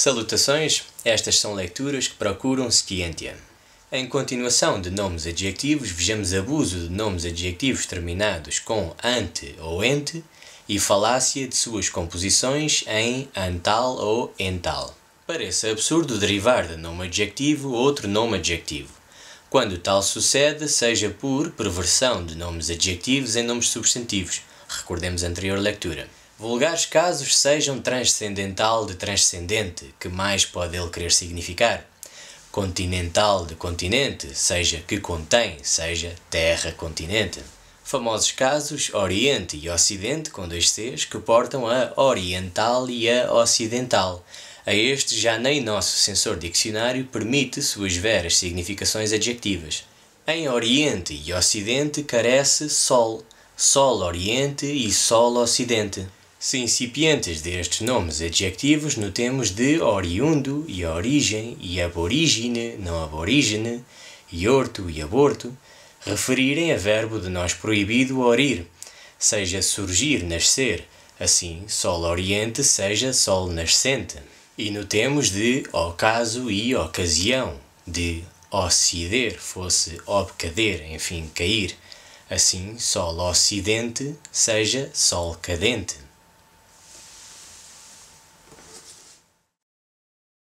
Salutações, estas são leituras que procuram Scientia. Em continuação de nomes adjetivos, vejamos abuso de nomes adjetivos terminados com ante ou ente e falácia de suas composições em antal ou ental. Parece absurdo derivar de nome adjetivo outro nome adjetivo. Quando tal sucede, seja por perversão de nomes adjetivos em nomes substantivos, recordemos a anterior leitura. Vulgares casos sejam transcendental de transcendente, que mais pode ele querer significar? Continental de continente, seja que contém, seja terra-continente. Famosos casos Oriente e Ocidente, com dois Cs, que portam a Oriental e a Ocidental. A este já nem nosso sensor dicionário permite suas veras significações adjetivas. Em Oriente e Ocidente carece Sol, Sol Oriente e Sol Ocidente. Se incipientes destes nomes adjetivos, notemos de oriundo e origem e aborígine, não aborígene, e orto e aborto, referirem a verbo de nós proibido orir, seja surgir, nascer, assim sol oriente seja sol nascente. E notemos de ocaso e ocasião, de occider fosse obcader, enfim, cair, assim sol ocidente seja sol cadente.